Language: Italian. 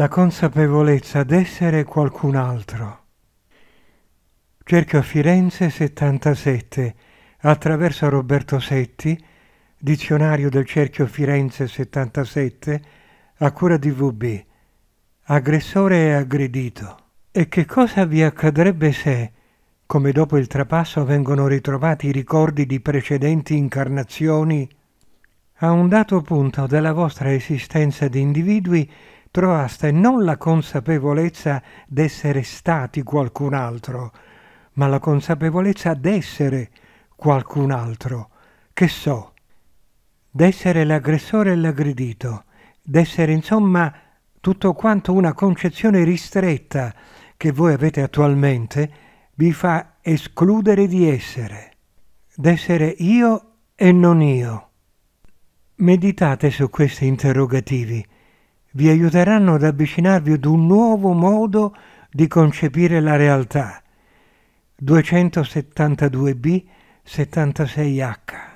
la consapevolezza d'essere qualcun altro. Cerca Firenze 77 attraverso Roberto Setti, dizionario del cerchio Firenze 77 a cura di VB. Aggressore e aggredito. E che cosa vi accadrebbe se, come dopo il trapasso vengono ritrovati i ricordi di precedenti incarnazioni, a un dato punto della vostra esistenza di individui trovaste non la consapevolezza d'essere stati qualcun altro, ma la consapevolezza d'essere qualcun altro, che so, d'essere l'aggressore e l'aggredito, d'essere insomma tutto quanto una concezione ristretta che voi avete attualmente vi fa escludere di essere, d'essere io e non io. Meditate su questi interrogativi vi aiuteranno ad avvicinarvi ad un nuovo modo di concepire la realtà. 272b 76h